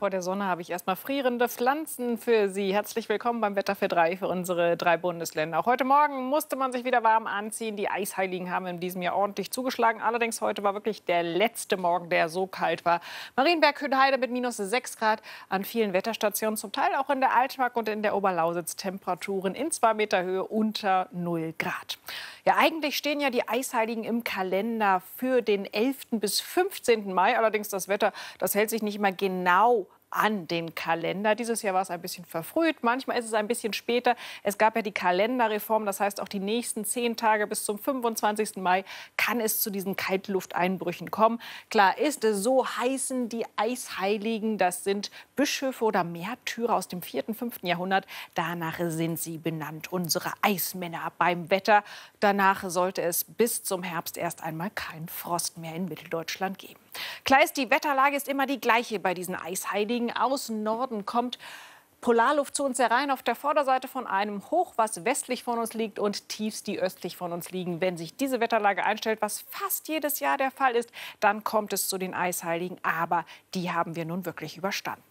vor der Sonne habe ich erstmal frierende Pflanzen für Sie. Herzlich willkommen beim Wetter für drei für unsere drei Bundesländer. Auch heute Morgen musste man sich wieder warm anziehen. Die Eisheiligen haben in diesem Jahr ordentlich zugeschlagen. Allerdings heute war wirklich der letzte Morgen, der so kalt war. Marienberg, Hüdenheide mit minus 6 Grad an vielen Wetterstationen, zum Teil auch in der Altmark und in der Oberlausitz Temperaturen in zwei Meter Höhe unter 0 Grad. Ja, eigentlich stehen ja die Eisheiligen im Kalender für den 11. bis 15. Mai. Allerdings das Wetter, das hält sich nicht immer genau an den Kalender. Dieses Jahr war es ein bisschen verfrüht, manchmal ist es ein bisschen später. Es gab ja die Kalenderreform, das heißt auch die nächsten zehn Tage bis zum 25. Mai kann es zu diesen Kaltlufteinbrüchen kommen. Klar ist, so heißen die Eisheiligen, das sind Bischöfe oder Märtyrer aus dem 4., und 5. Jahrhundert. Danach sind sie benannt, unsere Eismänner beim Wetter. Danach sollte es bis zum Herbst erst einmal keinen Frost mehr in Mitteldeutschland geben. Klar ist, die Wetterlage ist immer die gleiche bei diesen Eisheiligen. Aus Norden kommt Polarluft zu uns herein auf der Vorderseite von einem Hoch, was westlich von uns liegt und tiefst die östlich von uns liegen. Wenn sich diese Wetterlage einstellt, was fast jedes Jahr der Fall ist, dann kommt es zu den Eisheiligen. Aber die haben wir nun wirklich überstanden.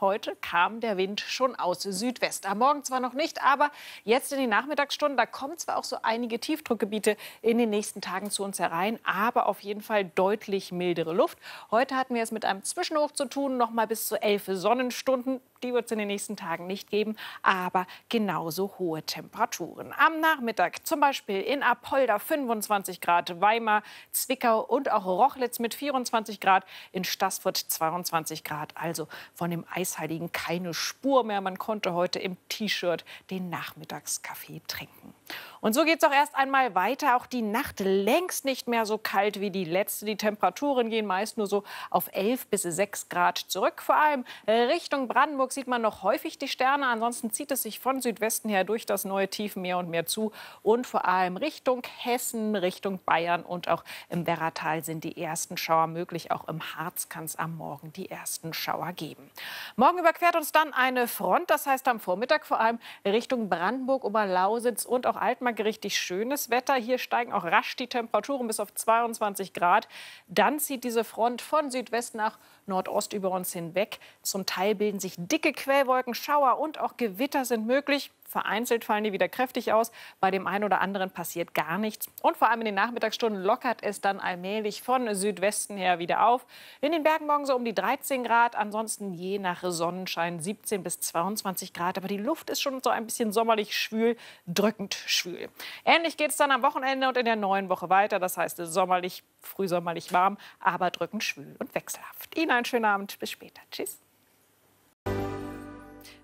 Heute kam der Wind schon aus Südwest. Am Morgen zwar noch nicht, aber jetzt in den Nachmittagsstunden, da kommen zwar auch so einige Tiefdruckgebiete in den nächsten Tagen zu uns herein, aber auf jeden Fall deutlich mildere Luft. Heute hatten wir es mit einem Zwischenhoch zu tun, noch mal bis zu elf Sonnenstunden. Die wird es in den nächsten Tagen nicht geben, aber genauso hohe Temperaturen. Am Nachmittag zum Beispiel in Apolda 25 Grad, Weimar, Zwickau und auch Rochlitz mit 24 Grad, in Stassfurt 22 Grad. Also von dem Eisheiligen keine Spur mehr. Man konnte heute im T-Shirt den Nachmittagskaffee trinken. Und so geht es auch erst einmal weiter. Auch die Nacht längst nicht mehr so kalt wie die letzte. Die Temperaturen gehen meist nur so auf 11 bis 6 Grad zurück. Vor allem äh, Richtung Brandenburg sieht man noch häufig die Sterne. Ansonsten zieht es sich von Südwesten her durch das neue Tief mehr und mehr zu. Und vor allem Richtung Hessen, Richtung Bayern und auch im Werratal sind die ersten Schauer möglich. Auch im Harz kann es am Morgen die ersten Schauer geben. Morgen überquert uns dann eine Front. Das heißt am Vormittag vor allem Richtung Brandenburg, Oberlausitz und auch Altmark Dänemark richtig schönes Wetter. Hier steigen auch rasch die Temperaturen bis auf 22 Grad. Dann zieht diese Front von Südwest nach Nordost über uns hinweg. Zum Teil bilden sich dicke Quellwolken, Schauer und auch Gewitter sind möglich. Vereinzelt fallen die wieder kräftig aus. Bei dem einen oder anderen passiert gar nichts. Und vor allem in den Nachmittagsstunden lockert es dann allmählich von Südwesten her wieder auf. In den Bergen morgen so um die 13 Grad. Ansonsten je nach Sonnenschein 17 bis 22 Grad. Aber die Luft ist schon so ein bisschen sommerlich schwül, drückend schwül. Ähnlich geht es dann am Wochenende und in der neuen Woche weiter. Das heißt sommerlich, frühsommerlich warm, aber drückend schwül und wechselhaft. Ihnen einen schönen Abend. Bis später. Tschüss.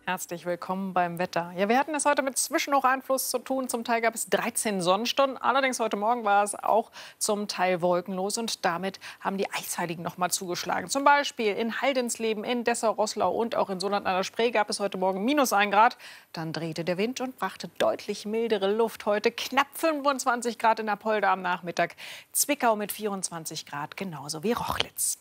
Herzlich willkommen beim Wetter. Ja, wir hatten es heute mit Zwischenhocheinfluss zu tun. Zum Teil gab es 13 Sonnenstunden. Allerdings heute Morgen war es auch zum Teil wolkenlos und damit haben die Eisheiligen noch mal zugeschlagen. Zum Beispiel in Haldensleben, in Dessau-Rosslau und auch in Soland an der Spree gab es heute Morgen minus 1 Grad. Dann drehte der Wind und brachte deutlich mildere Luft. Heute knapp 25 Grad in Apolda am Nachmittag. Zwickau mit 24 Grad, genauso wie Rochlitz.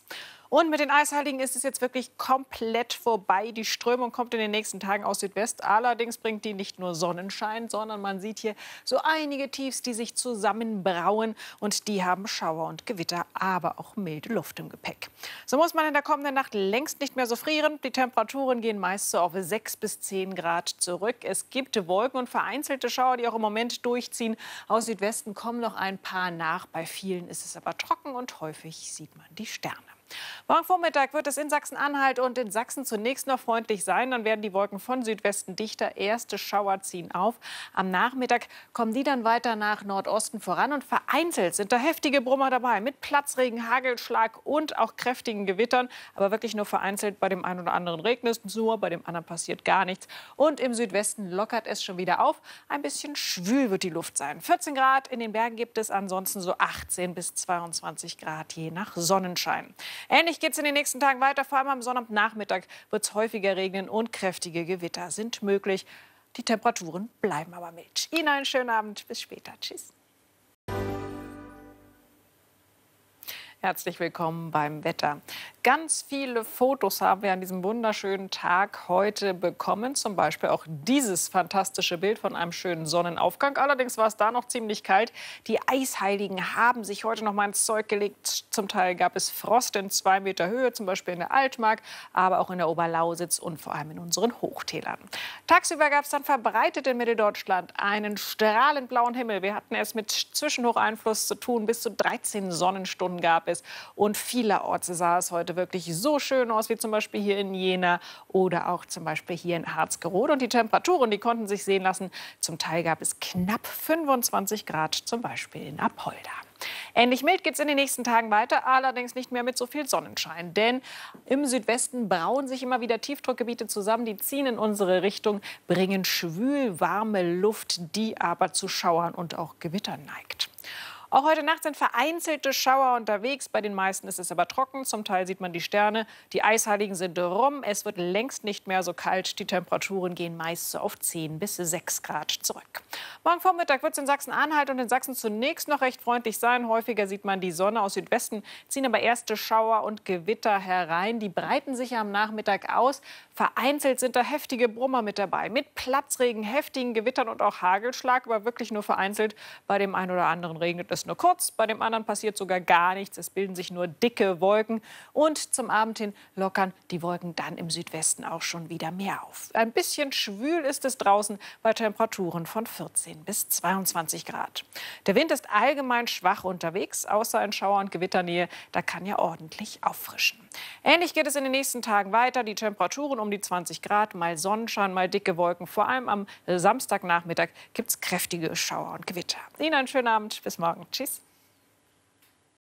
Und mit den Eishaltigen ist es jetzt wirklich komplett vorbei. Die Strömung kommt in den nächsten Tagen aus Südwest. Allerdings bringt die nicht nur Sonnenschein, sondern man sieht hier so einige Tiefs, die sich zusammenbrauen. Und die haben Schauer und Gewitter, aber auch milde Luft im Gepäck. So muss man in der kommenden Nacht längst nicht mehr so frieren. Die Temperaturen gehen meist so auf 6 bis 10 Grad zurück. Es gibt Wolken und vereinzelte Schauer, die auch im Moment durchziehen. Aus Südwesten kommen noch ein paar nach. Bei vielen ist es aber trocken und häufig sieht man die Sterne. Morgen Vormittag wird es in Sachsen-Anhalt und in Sachsen zunächst noch freundlich sein. Dann werden die Wolken von Südwesten dichter. Erste Schauer ziehen auf. Am Nachmittag kommen die dann weiter nach Nordosten voran. Und vereinzelt sind da heftige Brummer dabei. Mit Platzregen, Hagelschlag und auch kräftigen Gewittern. Aber wirklich nur vereinzelt. Bei dem einen oder anderen regnet es nur, bei dem anderen passiert gar nichts. Und im Südwesten lockert es schon wieder auf. Ein bisschen schwül wird die Luft sein. 14 Grad in den Bergen gibt es ansonsten so 18 bis 22 Grad je nach Sonnenschein. Ähnlich Wettermäßig geht es in den nächsten Tagen weiter. Vor allem am Sonnabendnachmittag wird es häufiger regnen und kräftige Gewitter sind möglich. Die Temperaturen bleiben aber mild. Ihnen einen schönen Abend. Bis später. Tschüss. Herzlich willkommen beim Wetter. Ganz viele Fotos haben wir an diesem wunderschönen Tag heute bekommen. Zum Beispiel auch dieses fantastische Bild von einem schönen Sonnenaufgang. Allerdings war es da noch ziemlich kalt. Die Eisheiligen haben sich heute noch mal ins Zeug gelegt. Zum Teil gab es Frost in zwei Meter Höhe, zum Beispiel in der Altmark, aber auch in der Oberlausitz und vor allem in unseren Hochtälern. Tagsüber gab es dann verbreitet in Mitteldeutschland einen strahlend blauen Himmel. Wir hatten es mit Zwischenhocheinfluss zu tun. Bis zu 13 Sonnenstunden gab es und vielerorts sah es heute wirklich so schön aus, wie zum Beispiel hier in Jena oder auch zum Beispiel hier in Harzgerode. Und die Temperaturen, die konnten sich sehen lassen. Zum Teil gab es knapp 25 Grad, zum Beispiel in Apolda. Ähnlich mild geht es in den nächsten Tagen weiter, allerdings nicht mehr mit so viel Sonnenschein. Denn im Südwesten brauen sich immer wieder Tiefdruckgebiete zusammen, die ziehen in unsere Richtung, bringen schwül warme Luft, die aber zu Schauern und auch Gewittern neigt. Auch heute Nacht sind vereinzelte Schauer unterwegs. Bei den meisten ist es aber trocken. Zum Teil sieht man die Sterne. Die Eisheiligen sind rum. Es wird längst nicht mehr so kalt. Die Temperaturen gehen meist so auf 10 bis 6 Grad zurück. Morgen Vormittag wird es in Sachsen-Anhalt und in Sachsen zunächst noch recht freundlich sein. Häufiger sieht man die Sonne aus Südwesten, ziehen aber erste Schauer und Gewitter herein. Die breiten sich am Nachmittag aus. Vereinzelt sind da heftige Brummer mit dabei. Mit Platzregen, heftigen Gewittern und auch Hagelschlag, aber wirklich nur vereinzelt. Bei dem einen oder anderen regnet es nur kurz, bei dem anderen passiert sogar gar nichts. Es bilden sich nur dicke Wolken. Und zum Abend hin lockern die Wolken dann im Südwesten auch schon wieder mehr auf. Ein bisschen schwül ist es draußen bei Temperaturen von 14 bis 22 Grad. Der Wind ist allgemein schwach unterwegs, außer in Schauer- und Gewitternähe. Da kann ja ordentlich auffrischen. Ähnlich geht es in den nächsten Tagen weiter. Die Temperaturen um um die 20 Grad, mal Sonnenschein, mal dicke Wolken. Vor allem am Samstagnachmittag gibt es kräftige Schauer und Gewitter. Ihnen einen schönen Abend. Bis morgen. Tschüss.